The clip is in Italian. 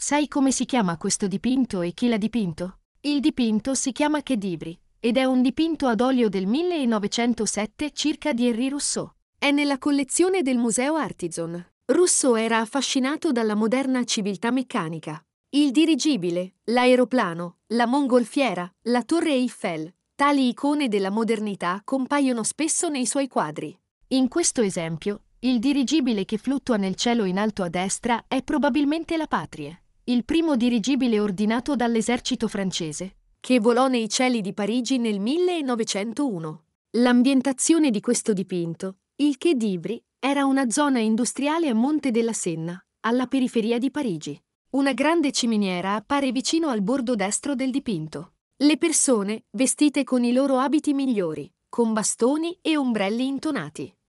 Sai come si chiama questo dipinto e chi l'ha dipinto? Il dipinto si chiama Chedibri ed è un dipinto ad olio del 1907 circa di Henri Rousseau. È nella collezione del Museo Artisan. Rousseau era affascinato dalla moderna civiltà meccanica. Il dirigibile, l'aeroplano, la mongolfiera, la torre Eiffel, tali icone della modernità compaiono spesso nei suoi quadri. In questo esempio, il dirigibile che fluttua nel cielo in alto a destra è probabilmente la patria il primo dirigibile ordinato dall'esercito francese, che volò nei cieli di Parigi nel 1901. L'ambientazione di questo dipinto, il Che d'Ibri, era una zona industriale a Monte della Senna, alla periferia di Parigi. Una grande ciminiera appare vicino al bordo destro del dipinto. Le persone, vestite con i loro abiti migliori, con bastoni e ombrelli intonati.